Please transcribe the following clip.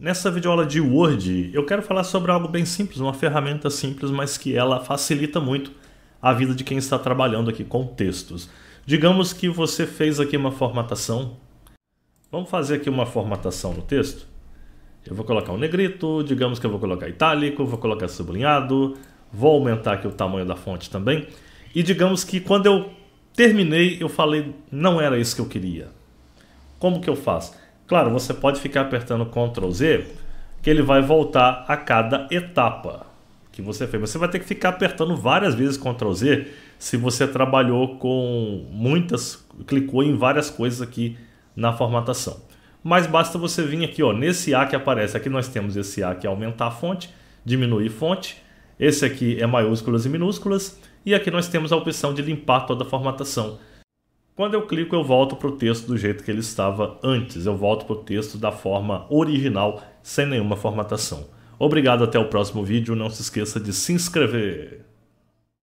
Nessa videoaula de Word, eu quero falar sobre algo bem simples, uma ferramenta simples, mas que ela facilita muito a vida de quem está trabalhando aqui com textos. Digamos que você fez aqui uma formatação. Vamos fazer aqui uma formatação no texto? Eu vou colocar um negrito, digamos que eu vou colocar itálico, vou colocar sublinhado, vou aumentar aqui o tamanho da fonte também. E digamos que quando eu terminei, eu falei, não era isso que eu queria. Como que eu faço? Claro, você pode ficar apertando Ctrl Z, que ele vai voltar a cada etapa que você fez. Você vai ter que ficar apertando várias vezes Ctrl Z se você trabalhou com muitas, clicou em várias coisas aqui na formatação. Mas basta você vir aqui, ó, nesse A que aparece, aqui nós temos esse A que é aumentar a fonte, diminuir fonte, esse aqui é maiúsculas e minúsculas, e aqui nós temos a opção de limpar toda a formatação. Quando eu clico, eu volto para o texto do jeito que ele estava antes. Eu volto para o texto da forma original, sem nenhuma formatação. Obrigado, até o próximo vídeo. Não se esqueça de se inscrever.